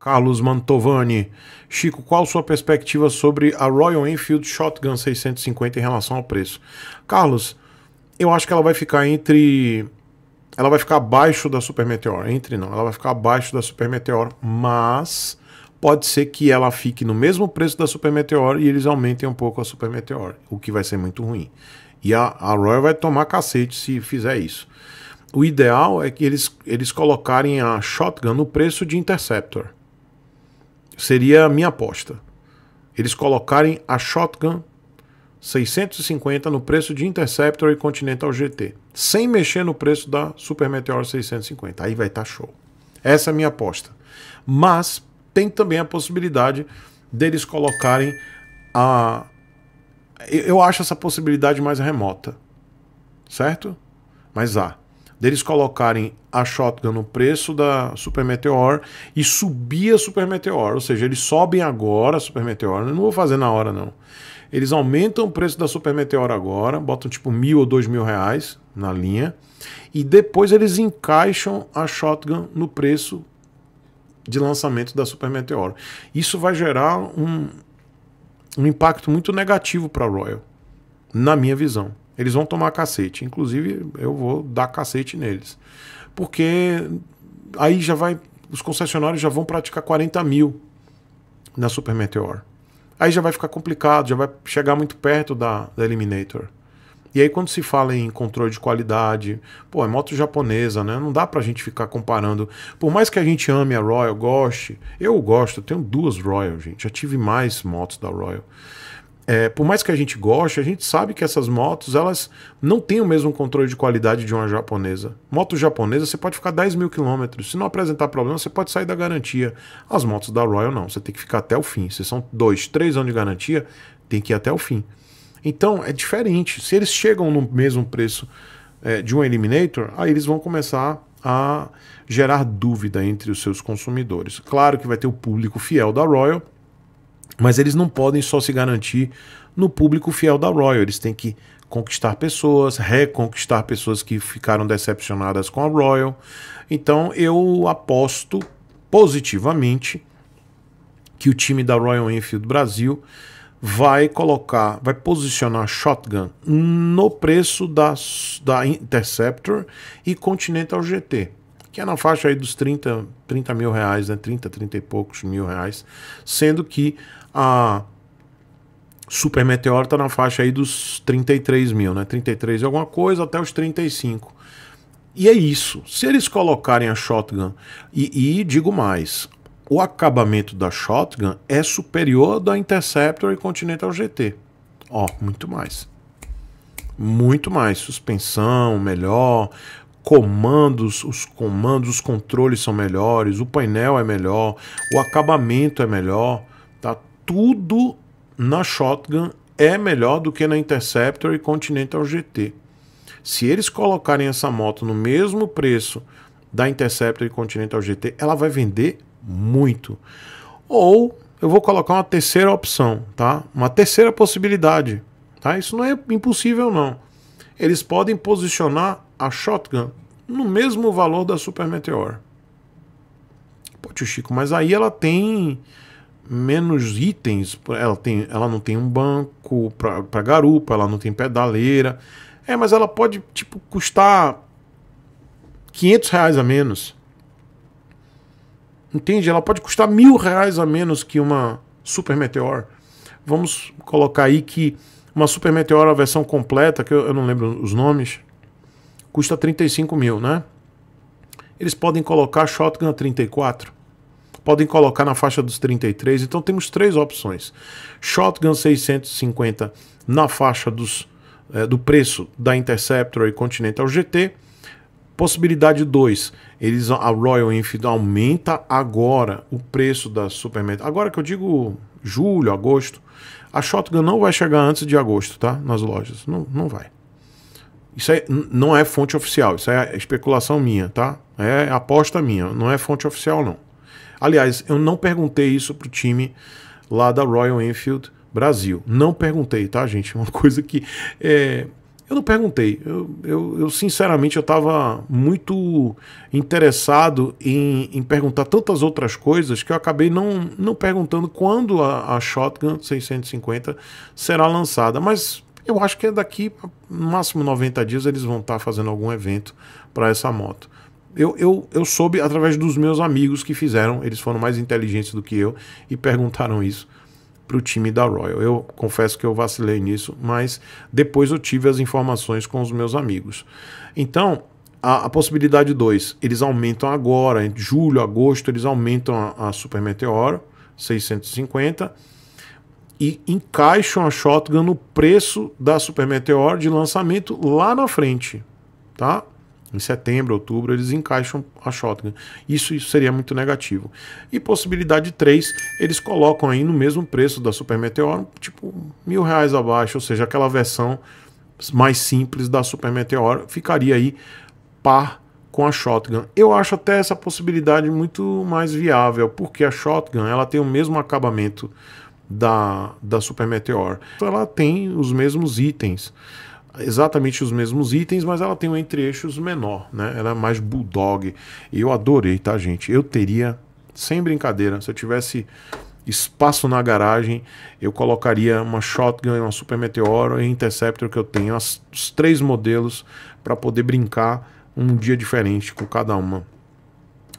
Carlos Mantovani. Chico, qual sua perspectiva sobre a Royal Enfield Shotgun 650 em relação ao preço? Carlos, eu acho que ela vai ficar entre. Ela vai ficar abaixo da Super Meteor. Entre não, ela vai ficar abaixo da Super Meteor, mas pode ser que ela fique no mesmo preço da Super Meteor e eles aumentem um pouco a Super Meteor, o que vai ser muito ruim. E a, a Royal vai tomar cacete se fizer isso. O ideal é que eles, eles colocarem a Shotgun no preço de Interceptor seria a minha aposta. Eles colocarem a Shotgun 650 no preço de Interceptor e Continental GT, sem mexer no preço da Super Meteor 650. Aí vai estar tá show. Essa é a minha aposta. Mas tem também a possibilidade deles colocarem a. Eu acho essa possibilidade mais remota, certo? Mas há deles colocarem a Shotgun no preço da Super Meteor e subir a Super Meteor. Ou seja, eles sobem agora a Super Meteor. Eu não vou fazer na hora, não. Eles aumentam o preço da Super Meteor agora, botam tipo mil ou dois mil reais na linha. E depois eles encaixam a Shotgun no preço de lançamento da Super Meteor. Isso vai gerar um, um impacto muito negativo para a Royal, na minha visão. Eles vão tomar cacete. Inclusive, eu vou dar cacete neles. Porque aí já vai. Os concessionários já vão praticar 40 mil na Super Meteor. Aí já vai ficar complicado, já vai chegar muito perto da, da Eliminator. E aí, quando se fala em controle de qualidade, pô, é moto japonesa, né? Não dá pra gente ficar comparando. Por mais que a gente ame a Royal, goste, eu gosto, eu tenho duas Royal, gente. Já tive mais motos da Royal é, por mais que a gente goste, a gente sabe que essas motos elas não têm o mesmo controle de qualidade de uma japonesa. Moto japonesa você pode ficar 10 mil quilômetros, se não apresentar problema você pode sair da garantia. As motos da Royal não, você tem que ficar até o fim. Se são dois, três anos de garantia, tem que ir até o fim. Então é diferente. Se eles chegam no mesmo preço é, de um Eliminator, aí eles vão começar a gerar dúvida entre os seus consumidores. Claro que vai ter o público fiel da Royal mas eles não podem só se garantir no público fiel da Royal. Eles têm que conquistar pessoas, reconquistar pessoas que ficaram decepcionadas com a Royal. Então eu aposto positivamente que o time da Royal Enfield Brasil vai colocar, vai posicionar Shotgun no preço da, da Interceptor e Continental GT que é na faixa aí dos 30, 30 mil reais, né? 30, 30 e poucos mil reais, sendo que a Super Meteor está na faixa aí dos 33 mil, né? 33 e alguma coisa até os 35. E é isso. Se eles colocarem a Shotgun, e, e digo mais, o acabamento da Shotgun é superior da Interceptor e Continental GT. Ó, muito mais muito mais. Suspensão melhor, comandos, os comandos, os controles são melhores, o painel é melhor, o acabamento é melhor, tá? Tudo na Shotgun é melhor do que na Interceptor e Continental GT. Se eles colocarem essa moto no mesmo preço da Interceptor e Continental GT, ela vai vender muito. Ou eu vou colocar uma terceira opção, tá? Uma terceira possibilidade, tá? Isso não é impossível não. Eles podem posicionar a Shotgun no mesmo valor da Super Meteor. Pô, tio Chico, mas aí ela tem menos itens, ela, tem, ela não tem um banco para garupa, ela não tem pedaleira. É, mas ela pode, tipo, custar 500 reais a menos. Entende? Ela pode custar mil reais a menos que uma Super Meteor. Vamos colocar aí que uma Super Meteor, a versão completa, que eu, eu não lembro os nomes, custa 35 mil, né? Eles podem colocar shotgun a 34, podem colocar na faixa dos 33, então temos três opções. Shotgun 650 na faixa dos, é, do preço da Interceptor e Continental GT. Possibilidade 2, eles a Royal Enfield aumenta agora o preço da Superman. Agora que eu digo julho, agosto, a Shotgun não vai chegar antes de agosto, tá? Nas lojas, não, não vai. Isso não é fonte oficial, isso é especulação minha, tá? É aposta minha, não é fonte oficial, não. Aliás, eu não perguntei isso pro time lá da Royal Enfield Brasil. Não perguntei, tá, gente? Uma coisa que. É... Eu não perguntei. Eu, eu, eu sinceramente, eu estava muito interessado em, em, perguntar tantas outras coisas que eu acabei não, não perguntando quando a, a Shotgun 650 será lançada. Mas eu acho que é daqui, no máximo 90 dias, eles vão estar tá fazendo algum evento para essa moto. Eu, eu, eu soube através dos meus amigos que fizeram, eles foram mais inteligentes do que eu e perguntaram isso para o time da Royal. Eu confesso que eu vacilei nisso, mas depois eu tive as informações com os meus amigos. Então, a, a possibilidade 2, eles aumentam agora, em julho, agosto, eles aumentam a, a Super Meteoro, 650 e encaixam a shotgun no preço da Super Meteor de lançamento lá na frente, tá? Em setembro, outubro, eles encaixam a shotgun. Isso, isso seria muito negativo. E possibilidade 3, eles colocam aí no mesmo preço da Super Meteor, tipo mil reais abaixo, ou seja, aquela versão mais simples da Super Meteor ficaria aí par com a shotgun. Eu acho até essa possibilidade muito mais viável, porque a shotgun ela tem o mesmo acabamento da, da Super Meteor. Então, ela tem os mesmos itens, exatamente os mesmos itens, mas ela tem um entre-eixos menor, né? Ela é mais Bulldog. E eu adorei, tá, gente? Eu teria, sem brincadeira, se eu tivesse espaço na garagem, eu colocaria uma Shotgun, uma Super Meteor e Interceptor que eu tenho, as, os três modelos, para poder brincar um dia diferente com cada uma.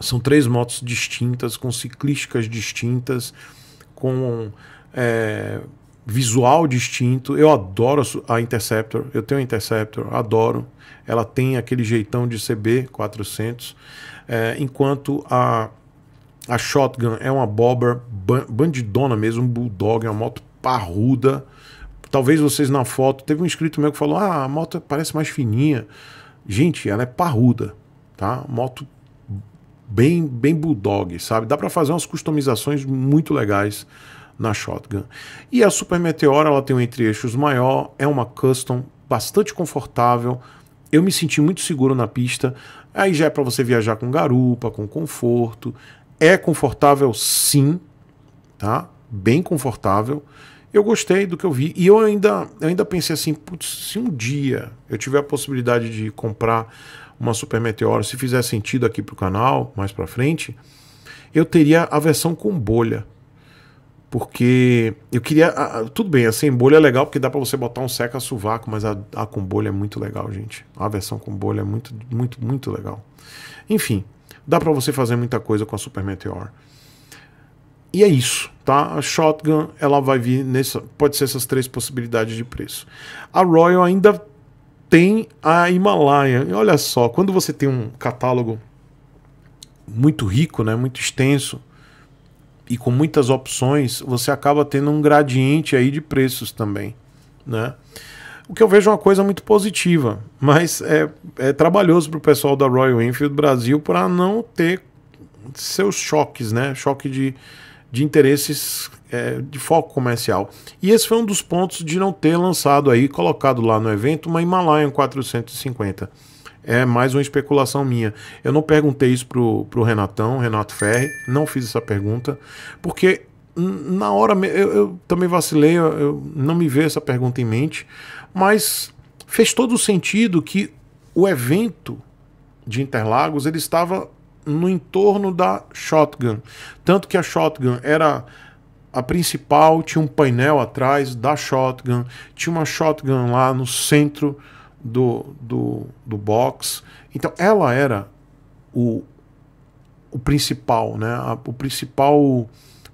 São três motos distintas, com ciclísticas distintas, com é, visual distinto. Eu adoro a Interceptor, eu tenho a Interceptor, adoro. Ela tem aquele jeitão de CB400, é, enquanto a, a Shotgun é uma bobber bandidona mesmo, um bulldog, é uma moto parruda. Talvez vocês na foto, teve um inscrito meu que falou: "Ah, a moto parece mais fininha". Gente, ela é parruda, tá? Moto bem bem bulldog, sabe? Dá para fazer umas customizações muito legais na Shotgun. E a Super Meteor ela tem um entre-eixos maior, é uma custom bastante confortável. Eu me senti muito seguro na pista. Aí já é para você viajar com garupa, com conforto. É confortável sim, tá? Bem confortável. Eu gostei do que eu vi e eu ainda, eu ainda pensei assim, putz, se um dia eu tiver a possibilidade de comprar uma Super Meteor, se fizer sentido aqui para o canal mais para frente, eu teria a versão com bolha porque eu queria. A, a, tudo bem, a sem bolha é legal porque dá para você botar um seca sovaco, mas a, a, com bolha é muito legal, gente. A versão com bolha é muito, muito, muito legal. Enfim, dá para você fazer muita coisa com a Super Meteor. E é isso, tá? A Shotgun, ela vai vir nessa. Pode ser essas três possibilidades de preço. A Royal ainda tem a Himalaia. E olha só, quando você tem um catálogo muito rico, né, muito extenso, e com muitas opções, você acaba tendo um gradiente aí de preços também, né? O que eu vejo é uma coisa muito positiva, mas é, é trabalhoso para o pessoal da Royal Enfield Brasil para não ter seus choques, né? Choque de, de interesses é, de foco comercial. E esse foi um dos pontos de não ter lançado aí, colocado lá no evento, uma Himalayan 450 é mais uma especulação minha. Eu não perguntei isso pro, pro Renatão, Renato Ferri, não fiz essa pergunta, porque na hora eu, eu também vacilei, eu, eu não me veio essa pergunta em mente, mas fez todo o sentido que o evento de Interlagos ele estava no entorno da Shotgun, tanto que a Shotgun era a principal, tinha um painel atrás da Shotgun, tinha uma Shotgun lá no centro do, do, do box. Então, ela era o, o principal, né? A, o principal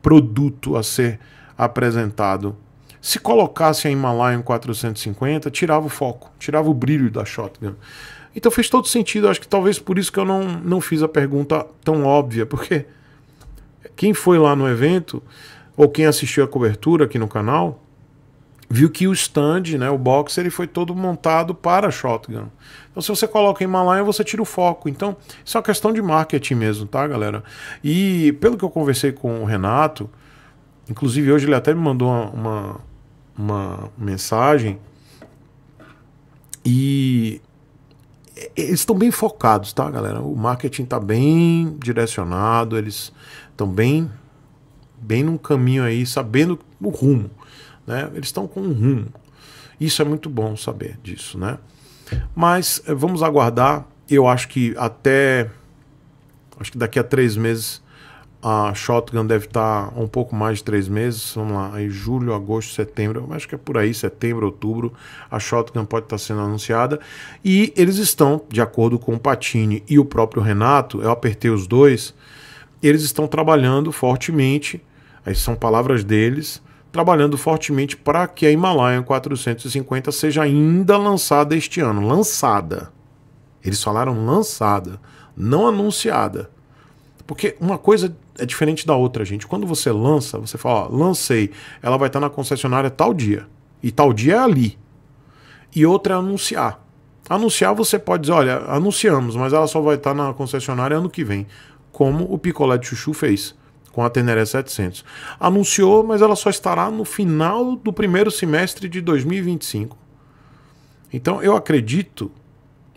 produto a ser apresentado. Se colocasse a Himalayan em 450, tirava o foco, tirava o brilho da shotgun. Né? Então fez todo sentido, acho que talvez por isso que eu não, não fiz a pergunta tão óbvia, porque quem foi lá no evento, ou quem assistiu a cobertura aqui no canal, viu que o stand, né, o box, ele foi todo montado para shotgun. Então, se você coloca em Malaya, você tira o foco. Então, isso é uma questão de marketing mesmo, tá, galera? E pelo que eu conversei com o Renato, inclusive hoje ele até me mandou uma, uma, mensagem, e eles estão bem focados, tá, galera? O marketing está bem direcionado, eles estão bem, bem num caminho aí, sabendo o rumo. Né? Eles estão com um rumo. Isso é muito bom saber disso, né? Mas eh, vamos aguardar. Eu acho que até. Acho que daqui a três meses a Shotgun deve estar tá um pouco mais de três meses. Vamos lá, aí julho, agosto, setembro. Acho que é por aí, setembro, outubro. A Shotgun pode estar tá sendo anunciada. E eles estão, de acordo com o Patini e o próprio Renato, eu apertei os dois. Eles estão trabalhando fortemente. Aí são palavras deles trabalhando fortemente para que a Himalayan 450 seja ainda lançada este ano. Lançada. Eles falaram lançada, não anunciada. Porque uma coisa é diferente da outra, gente. Quando você lança, você fala, ó, lancei, ela vai estar na concessionária tal dia. E tal dia é ali. E outra é anunciar. Anunciar você pode dizer, olha, anunciamos, mas ela só vai estar na concessionária ano que vem. Como o Picolé de Chuchu fez com a Teneré 700. Anunciou, mas ela só estará no final do primeiro semestre de 2025. Então eu acredito.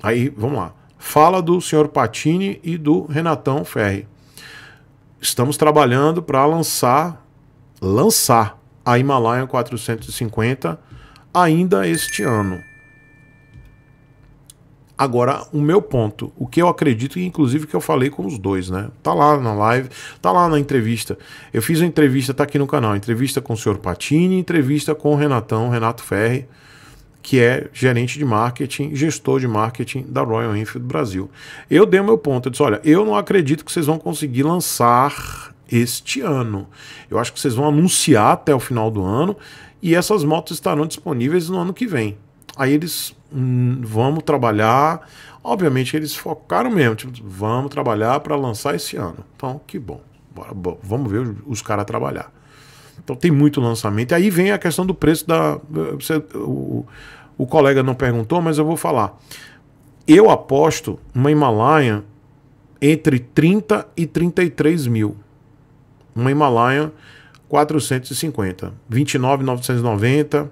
Aí, vamos lá. Fala do senhor Patini e do Renatão Ferri. Estamos trabalhando para lançar lançar a Himalaia 450 ainda este ano. Agora, o meu ponto, o que eu acredito, e inclusive que eu falei com os dois, né? Tá lá na live, tá lá na entrevista. Eu fiz uma entrevista, tá aqui no canal, entrevista com o senhor Patini, entrevista com o Renatão, Renato Ferri, que é gerente de marketing, gestor de marketing da Royal Enfield Brasil. Eu dei o meu ponto, eu disse, olha, eu não acredito que vocês vão conseguir lançar este ano. Eu acho que vocês vão anunciar até o final do ano e essas motos estarão disponíveis no ano que vem. Aí eles, hum, vamos trabalhar. Obviamente eles focaram mesmo, tipo, vamos trabalhar para lançar esse ano. Então, que bom. Bora, vamos ver os, caras trabalhar. Então tem muito lançamento. aí vem a questão do preço da. Você, o, o colega não perguntou, mas eu vou falar. Eu aposto uma Himalaia entre 30 e 33 mil. Uma Himalaia 450. 29,990.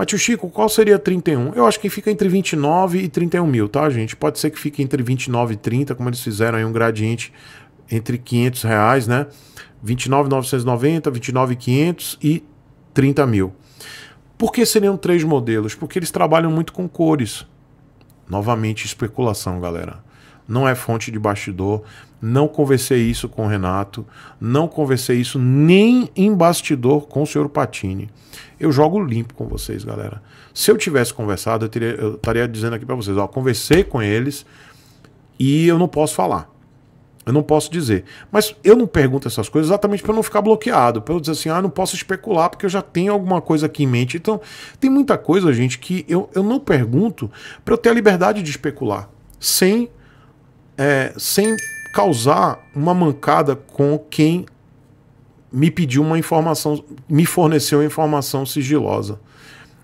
Mas tio Chico, qual seria 31? Eu acho que fica entre 29 e 31 mil, tá, gente? Pode ser que fique entre 29 e 30, como eles fizeram aí um gradiente entre 500 reais, né? 29,990, 29,500 e 30 mil. Por que seriam três modelos? Porque eles trabalham muito com cores. Novamente, especulação, galera. Não é fonte de bastidor, não conversei isso com o Renato, não conversei isso nem em bastidor com o senhor Patini. Eu jogo limpo com vocês, galera. Se eu tivesse conversado, eu, teria, eu estaria dizendo aqui para vocês, ó, conversei com eles e eu não posso falar. Eu não posso dizer. Mas eu não pergunto essas coisas exatamente para não ficar bloqueado, para eu dizer assim, ah, não posso especular porque eu já tenho alguma coisa aqui em mente. Então, tem muita coisa, gente, que eu, eu não pergunto para eu ter a liberdade de especular, sem, é, sem causar uma mancada com quem me pediu uma informação, me forneceu informação sigilosa.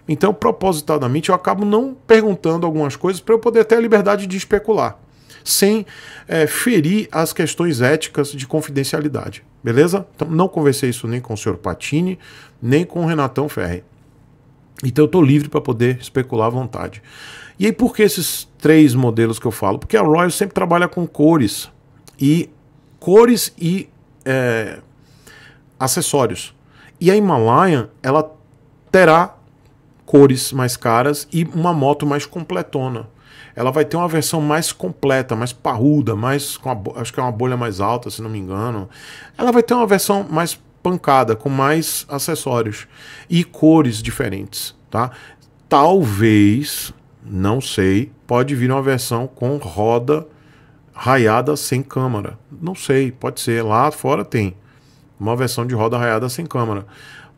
Então, propositadamente, eu acabo não perguntando algumas coisas para eu poder ter a liberdade de especular, sem é, ferir as questões éticas de confidencialidade. Beleza? Então, não conversei isso nem com o senhor Patini, nem com o Renatão Ferri. Então, eu estou livre para poder especular à vontade. E aí, por que esses três modelos que eu falo? Porque a Royal sempre trabalha com cores e cores e é, acessórios. E a Himalayan, ela terá cores mais caras e uma moto mais completona. Ela vai ter uma versão mais completa, mais parruda, mais com a, acho que é uma bolha mais alta, se não me engano. Ela vai ter uma versão mais pancada, com mais acessórios e cores diferentes, tá? Talvez, não sei, pode vir uma versão com roda raiada sem câmara. Não sei, pode ser. Lá fora tem uma versão de roda raiada sem câmara.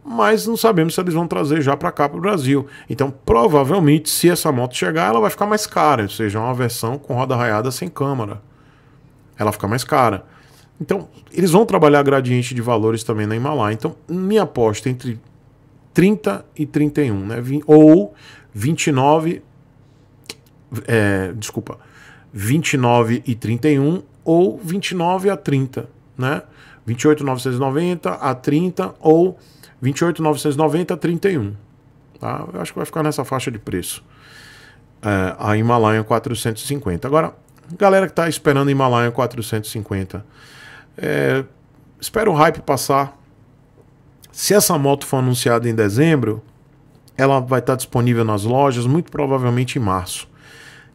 Mas não sabemos se eles vão trazer já para cá para o Brasil. Então, provavelmente, se essa moto chegar, ela vai ficar mais cara. Ou seja, uma versão com roda raiada sem câmara. Ela fica mais cara. Então, eles vão trabalhar gradiente de valores também na Himalaia. Então, minha aposta é entre 30 e 31, né? Ou 29. É, desculpa. 29 e 31 ou 29 a 30, né? 28,990 a 30 ou 28,990 a 31. Tá? Eu acho que vai ficar nessa faixa de preço. É, a Himalaia 450. Agora, galera que está esperando a Himalaia 450, é, espera o hype passar. Se essa moto for anunciada em dezembro, ela vai estar tá disponível nas lojas, muito provavelmente em março.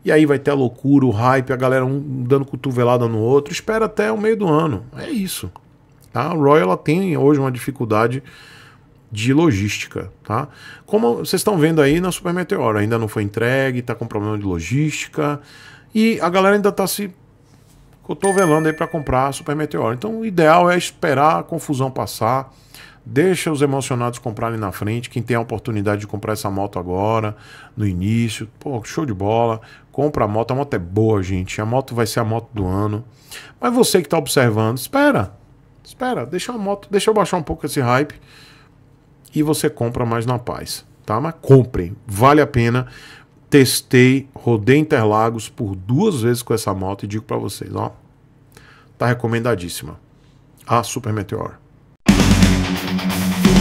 E aí vai ter a loucura, o hype, a galera um dando cotovelada no outro. Espera até o meio do ano. É isso. Tá? A Royal ela tem hoje uma dificuldade de logística, tá? Como vocês estão vendo aí na Super Meteor, ainda não foi entregue, está com problema de logística e a galera ainda está se cotovelando aí para comprar a Super Meteor. Então, o ideal é esperar a confusão passar, Deixa os emocionados comprarem na frente. Quem tem a oportunidade de comprar essa moto agora, no início, pô, show de bola. Compra a moto. A moto é boa, gente. A moto vai ser a moto do ano. Mas você que está observando, espera. Espera, deixa a moto, deixa eu baixar um pouco esse hype e você compra mais na paz, tá? Mas comprem, vale a pena. Testei, rodei Interlagos por duas vezes com essa moto e digo para vocês, ó, tá recomendadíssima. A Super Meteor. Thank you.